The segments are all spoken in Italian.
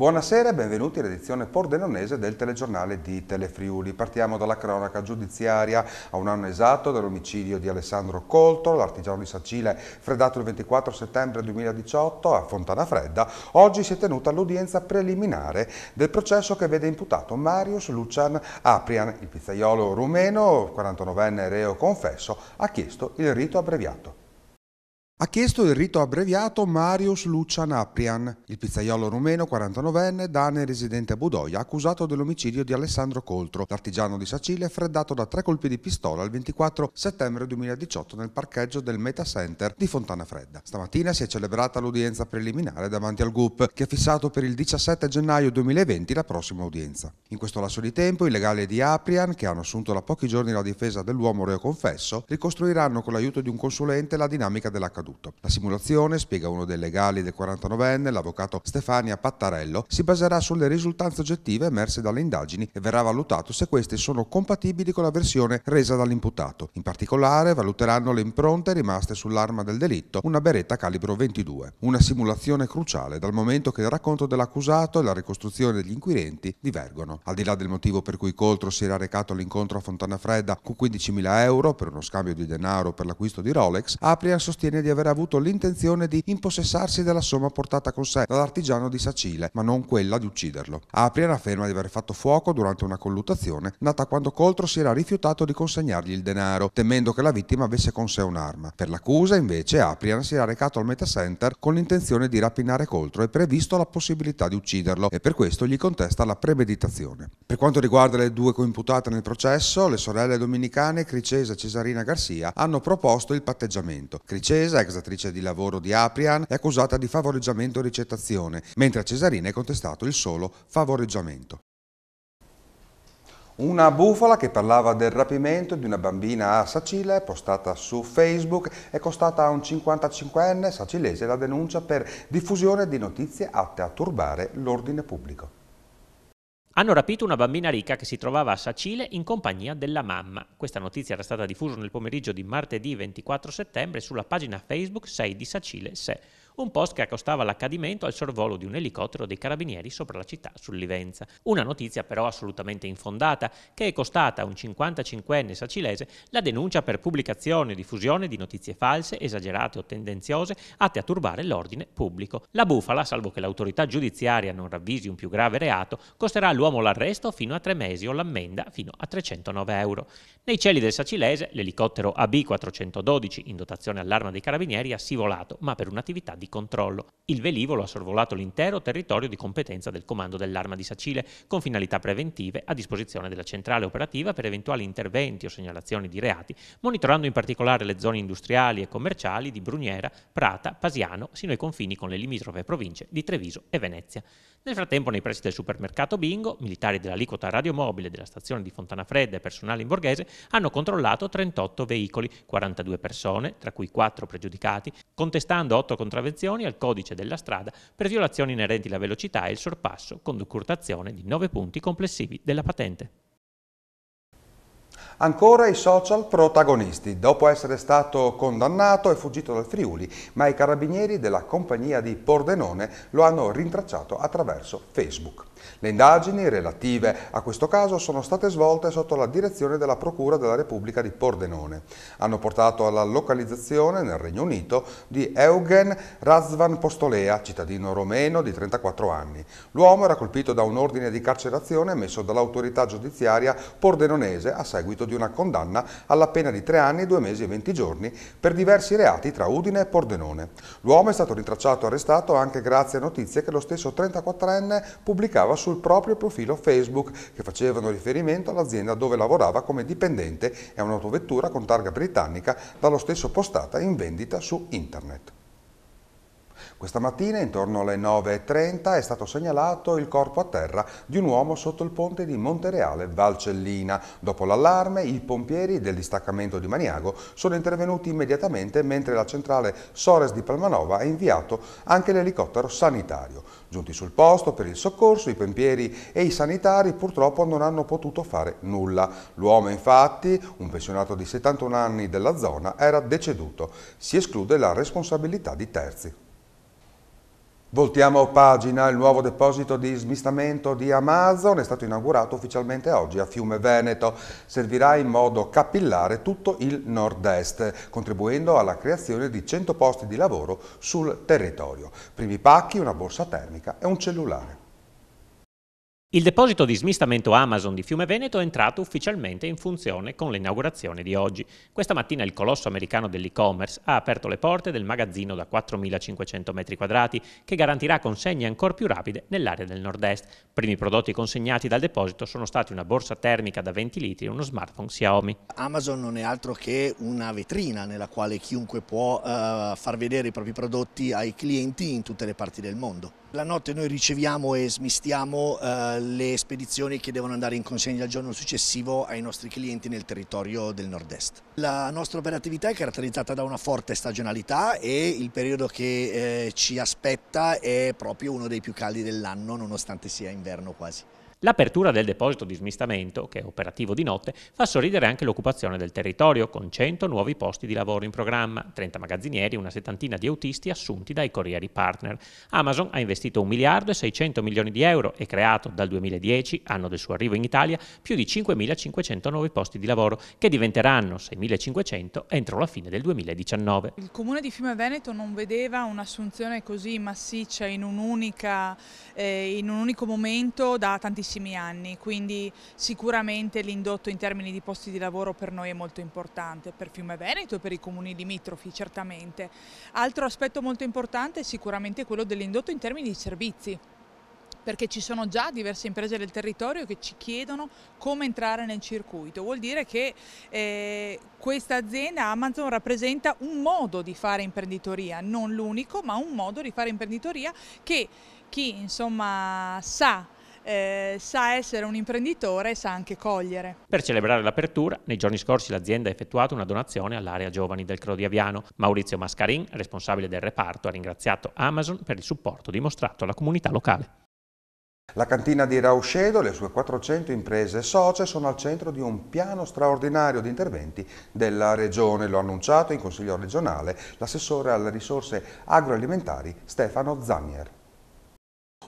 Buonasera e benvenuti all'edizione pordenonese del telegiornale di Telefriuli. Partiamo dalla cronaca giudiziaria. A un anno esatto dell'omicidio di Alessandro Colto, l'artigiano di Sacile, fredato il 24 settembre 2018 a Fontana Fredda, oggi si è tenuta l'udienza preliminare del processo che vede imputato Marius Lucian Aprian, il pizzaiolo rumeno, 49enne reo confesso, ha chiesto il rito abbreviato. Ha chiesto il rito abbreviato Marius Lucian Aprian, il pizzaiolo rumeno 49enne, dane residente a Budoia, accusato dell'omicidio di Alessandro Coltro, l'artigiano di Sacile, freddato da tre colpi di pistola il 24 settembre 2018 nel parcheggio del Meta Center di Fontana Fredda. Stamattina si è celebrata l'udienza preliminare davanti al GUP, che ha fissato per il 17 gennaio 2020 la prossima udienza. In questo lasso di tempo i legali di Aprian, che hanno assunto da pochi giorni la difesa dell'uomo reo confesso, ricostruiranno con l'aiuto di un consulente la dinamica della caduta accaduto. La simulazione, spiega uno dei legali del 49enne, l'avvocato Stefania Pattarello, si baserà sulle risultanze oggettive emerse dalle indagini e verrà valutato se queste sono compatibili con la versione resa dall'imputato. In particolare valuteranno le impronte rimaste sull'arma del delitto, una beretta calibro 22. Una simulazione cruciale dal momento che il racconto dell'accusato e la ricostruzione degli inquirenti divergono. Al di là del motivo per cui Coltro si era recato all'incontro a Fontana Fredda con 15.000 euro per uno scambio di denaro per l'acquisto di Rolex, Aprian sostiene di aver aver avuto l'intenzione di impossessarsi della somma portata con sé dall'artigiano di Sacile, ma non quella di ucciderlo. Aprian afferma di aver fatto fuoco durante una colluttazione nata quando Coltro si era rifiutato di consegnargli il denaro, temendo che la vittima avesse con sé un'arma. Per l'accusa, invece, Aprian si era recato al Metacenter con l'intenzione di rapinare Coltro e previsto la possibilità di ucciderlo e per questo gli contesta la premeditazione. Per quanto riguarda le due coimputate nel processo, le sorelle dominicane Cricesa e Cesarina Garcia hanno proposto il patteggiamento. Cricesa, ex attrice di lavoro di Aprian, è accusata di favoreggiamento e ricettazione, mentre a Cesarina è contestato il solo favoreggiamento. Una bufala che parlava del rapimento di una bambina a Sacile, postata su Facebook, è costata a un 55enne sacilese la denuncia per diffusione di notizie atte a turbare l'ordine pubblico. Hanno rapito una bambina ricca che si trovava a Sacile in compagnia della mamma. Questa notizia era stata diffusa nel pomeriggio di martedì 24 settembre sulla pagina Facebook 6 di Sacile Se un post che accostava l'accadimento al sorvolo di un elicottero dei carabinieri sopra la città sull'Ivenza. Una notizia però assolutamente infondata, che è costata a un 55enne sacilese la denuncia per pubblicazione e diffusione di notizie false, esagerate o tendenziose, atte a turbare l'ordine pubblico. La bufala, salvo che l'autorità giudiziaria non ravvisi un più grave reato, costerà all'uomo l'arresto fino a tre mesi o l'ammenda fino a 309 euro. Nei cieli del Sacilese, l'elicottero AB412 in dotazione all'arma dei carabinieri ha sivolato, ma per un'attività di controllo. Il velivolo ha sorvolato l'intero territorio di competenza del comando dell'arma di Sacile, con finalità preventive a disposizione della centrale operativa per eventuali interventi o segnalazioni di reati, monitorando in particolare le zone industriali e commerciali di Bruniera, Prata, Pasiano, sino ai confini con le limitrofe province di Treviso e Venezia. Nel frattempo, nei pressi del supermercato Bingo, militari dell'aliquota radiomobile della stazione di Fontana Fredda e personale in borghese hanno controllato 38 veicoli, 42 persone, tra cui 4 pregiudicati, contestando 8 contravvenzioni al codice della strada per violazioni inerenti alla velocità e il sorpasso con decurtazione di 9 punti complessivi della patente. Ancora i social protagonisti. Dopo essere stato condannato è fuggito dal Friuli, ma i carabinieri della compagnia di Pordenone lo hanno rintracciato attraverso Facebook. Le indagini relative a questo caso sono state svolte sotto la direzione della Procura della Repubblica di Pordenone. Hanno portato alla localizzazione nel Regno Unito di Eugen Razvan Postolea, cittadino romeno di 34 anni. L'uomo era colpito da un ordine di carcerazione emesso dall'autorità giudiziaria pordenonese a seguito di una condanna alla pena di 3 anni, 2 mesi e 20 giorni per diversi reati tra Udine e Pordenone. L'uomo è stato ritracciato e arrestato anche grazie a notizie che lo stesso 34enne pubblicava pubblicava sul proprio profilo Facebook che facevano riferimento all'azienda dove lavorava come dipendente e a un'autovettura con targa britannica dallo stesso postata in vendita su internet. Questa mattina, intorno alle 9.30, è stato segnalato il corpo a terra di un uomo sotto il ponte di Montereale Valcellina. Dopo l'allarme, i pompieri del distaccamento di Maniago sono intervenuti immediatamente mentre la centrale Sores di Palmanova ha inviato anche l'elicottero sanitario. Giunti sul posto per il soccorso, i pompieri e i sanitari purtroppo non hanno potuto fare nulla. L'uomo infatti, un pensionato di 71 anni della zona, era deceduto. Si esclude la responsabilità di terzi. Voltiamo pagina, il nuovo deposito di smistamento di Amazon è stato inaugurato ufficialmente oggi a Fiume Veneto. Servirà in modo capillare tutto il nord-est, contribuendo alla creazione di 100 posti di lavoro sul territorio. Primi pacchi, una borsa termica e un cellulare. Il deposito di smistamento Amazon di Fiume Veneto è entrato ufficialmente in funzione con l'inaugurazione di oggi. Questa mattina il colosso americano dell'e-commerce ha aperto le porte del magazzino da 4.500 m2 che garantirà consegne ancora più rapide nell'area del nord-est. Primi prodotti consegnati dal deposito sono stati una borsa termica da 20 litri e uno smartphone Xiaomi. Amazon non è altro che una vetrina nella quale chiunque può uh, far vedere i propri prodotti ai clienti in tutte le parti del mondo. La notte noi riceviamo e smistiamo uh, le spedizioni che devono andare in consegna il giorno successivo ai nostri clienti nel territorio del nord-est. La nostra operatività è caratterizzata da una forte stagionalità e il periodo che eh, ci aspetta è proprio uno dei più caldi dell'anno nonostante sia inverno quasi. L'apertura del deposito di smistamento, che è operativo di notte, fa sorridere anche l'occupazione del territorio, con 100 nuovi posti di lavoro in programma, 30 magazzinieri e una settantina di autisti assunti dai corrieri partner. Amazon ha investito 1 miliardo e 600 milioni di euro e creato dal 2010, anno del suo arrivo in Italia, più di 5.500 nuovi posti di lavoro, che diventeranno 6.500 entro la fine del 2019. Il comune di Fiume Veneto non vedeva un'assunzione così massiccia in, un, unica, eh, in un unico momento da tantissimi tantissimi anni, quindi sicuramente l'indotto in termini di posti di lavoro per noi è molto importante, per Fiume Veneto e per i comuni limitrofi certamente. Altro aspetto molto importante è sicuramente quello dell'indotto in termini di servizi perché ci sono già diverse imprese del territorio che ci chiedono come entrare nel circuito. Vuol dire che eh, questa azienda Amazon rappresenta un modo di fare imprenditoria, non l'unico, ma un modo di fare imprenditoria che chi insomma sa eh, sa essere un imprenditore e sa anche cogliere. Per celebrare l'apertura, nei giorni scorsi l'azienda ha effettuato una donazione all'area giovani del Aviano. Maurizio Mascarin, responsabile del reparto, ha ringraziato Amazon per il supporto dimostrato alla comunità locale. La cantina di Rauscedo e le sue 400 imprese socie sono al centro di un piano straordinario di interventi della Regione. Lo ha annunciato in Consiglio regionale l'assessore alle risorse agroalimentari Stefano Zanier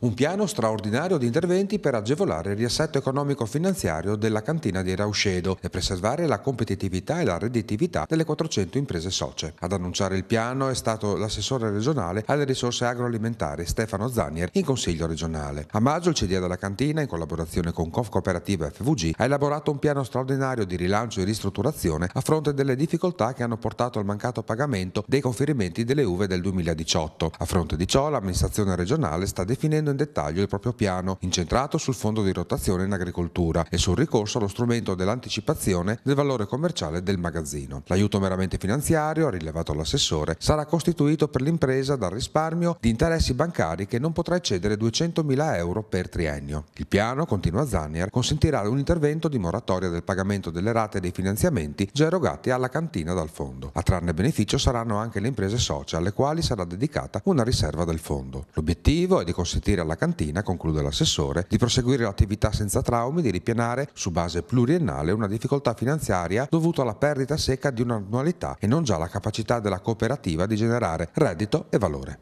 un piano straordinario di interventi per agevolare il riassetto economico-finanziario della cantina di Rauscedo e preservare la competitività e la redditività delle 400 imprese socie. Ad annunciare il piano è stato l'assessore regionale alle risorse agroalimentari Stefano Zanier in consiglio regionale. A maggio il CDA della cantina, in collaborazione con Conf Cooperativa FVG, ha elaborato un piano straordinario di rilancio e ristrutturazione a fronte delle difficoltà che hanno portato al mancato pagamento dei conferimenti delle uve del 2018. A fronte di ciò, l'amministrazione regionale sta definendo in dettaglio il proprio piano, incentrato sul fondo di rotazione in agricoltura e sul ricorso allo strumento dell'anticipazione del valore commerciale del magazzino. L'aiuto meramente finanziario, rilevato l'assessore, sarà costituito per l'impresa dal risparmio di interessi bancari che non potrà eccedere 200.000 euro per triennio. Il piano, continua Zanier, consentirà un intervento di moratoria del pagamento delle rate dei finanziamenti già erogati alla cantina dal fondo. A trarne beneficio saranno anche le imprese socie alle quali sarà dedicata una riserva del fondo. L'obiettivo è di consentire alla cantina, conclude l'assessore, di proseguire l'attività senza traumi, di ripianare su base pluriennale una difficoltà finanziaria dovuta alla perdita secca di un'annualità e non già alla capacità della cooperativa di generare reddito e valore.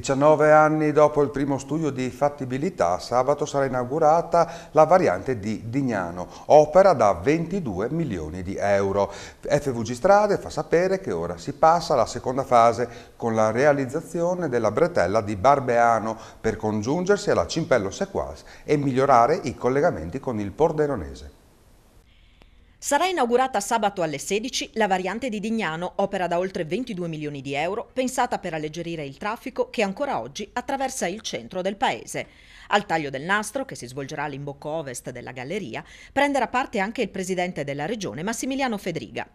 19 anni dopo il primo studio di fattibilità, sabato sarà inaugurata la variante di Dignano, opera da 22 milioni di euro. FVG Strade fa sapere che ora si passa alla seconda fase con la realizzazione della bretella di Barbeano per congiungersi alla Cimpello Sequas e migliorare i collegamenti con il Pordenonese. Sarà inaugurata sabato alle 16 la variante di Dignano, opera da oltre 22 milioni di euro, pensata per alleggerire il traffico che ancora oggi attraversa il centro del paese. Al taglio del nastro, che si svolgerà all'imbocco ovest della galleria, prenderà parte anche il presidente della regione Massimiliano Fedriga.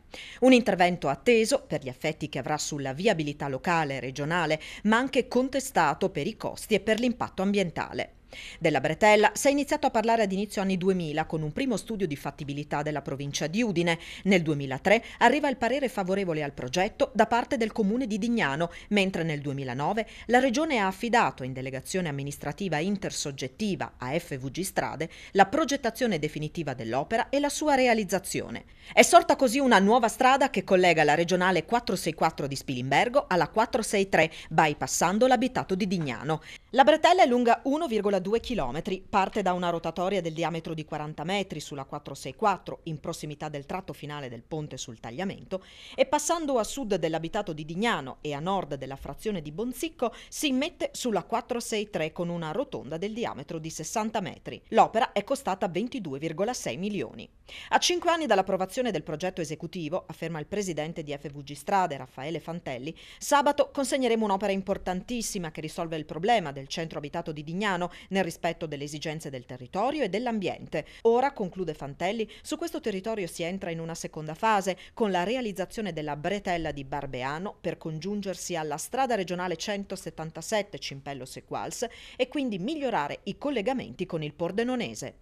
Un intervento atteso per gli effetti che avrà sulla viabilità locale e regionale, ma anche contestato per i costi e per l'impatto ambientale. Della Bretella si è iniziato a parlare ad inizio anni 2000 con un primo studio di fattibilità della provincia di Udine. Nel 2003 arriva il parere favorevole al progetto da parte del comune di Dignano, mentre nel 2009 la regione ha affidato in delegazione amministrativa intersoggettiva a FVG Strade la progettazione definitiva dell'opera e la sua realizzazione. È sorta così una nuova strada che collega la regionale 464 di Spilimbergo alla 463, bypassando l'abitato di Dignano. La bretella è lunga 1,2 lunga 2 km parte da una rotatoria del diametro di 40 metri sulla 464 in prossimità del tratto finale del ponte sul tagliamento e passando a sud dell'abitato di Dignano e a nord della frazione di Bonzicco si immette sulla 463 con una rotonda del diametro di 60 metri. L'opera è costata 22,6 milioni. A cinque anni dall'approvazione del progetto esecutivo, afferma il presidente di FVG Strade, Raffaele Fantelli, sabato consegneremo un'opera importantissima che risolve il problema del centro abitato di Dignano, nel rispetto delle esigenze del territorio e dell'ambiente. Ora, conclude Fantelli, su questo territorio si entra in una seconda fase con la realizzazione della bretella di Barbeano per congiungersi alla strada regionale 177 Cimpello Sequals e quindi migliorare i collegamenti con il Pordenonese.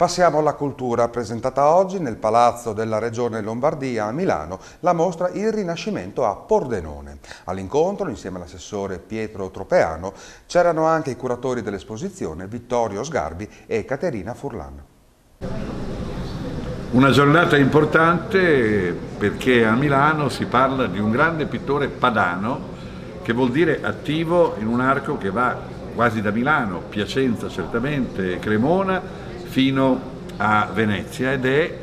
Passiamo alla cultura, presentata oggi nel Palazzo della Regione Lombardia a Milano, la mostra Il Rinascimento a Pordenone. All'incontro, insieme all'assessore Pietro Tropeano, c'erano anche i curatori dell'esposizione Vittorio Sgarbi e Caterina Furlan. Una giornata importante perché a Milano si parla di un grande pittore padano, che vuol dire attivo in un arco che va quasi da Milano, Piacenza certamente, Cremona, fino a Venezia ed è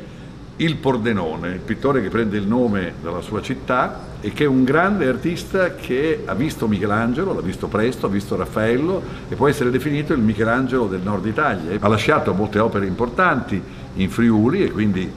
il Pordenone, il pittore che prende il nome dalla sua città e che è un grande artista che ha visto Michelangelo, l'ha visto presto, ha visto Raffaello e può essere definito il Michelangelo del nord Italia. Ha lasciato molte opere importanti in Friuli e quindi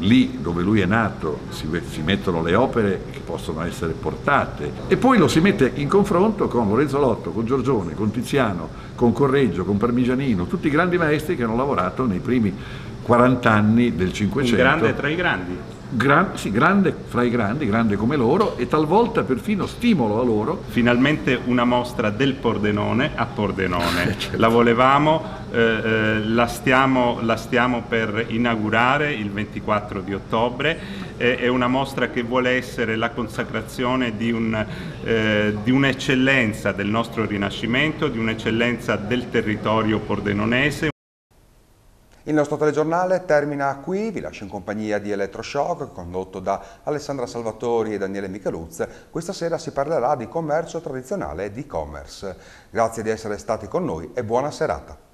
lì dove lui è nato si, si, mettono le opere che possono essere portate e poi lo si mette in confronto con Lorenzo Lotto, con Giorgione, con Tiziano, con Correggio, con Parmigianino, tutti i grandi maestri che hanno lavorato nei primi 40 anni del Cinquecento. Un grande tra i grandi. Gran, sì, grande fra i grandi, grande come loro e talvolta perfino stimolo a loro. Finalmente una mostra del Pordenone a Pordenone. Eh, certo. La volevamo, eh, eh, la, stiamo, la, stiamo, per inaugurare il 24 di ottobre. è una mostra che vuole essere la consacrazione di, un, eh, di un'eccellenza del nostro Rinascimento, di un'eccellenza del territorio pordenonese. Il nostro telegiornale termina qui, vi lascio in compagnia di Elettroshock, condotto da Alessandra Salvatori e Daniele Micheluz. Questa sera si parlerà di commercio tradizionale e di e-commerce. Grazie di essere stati con noi e buona serata.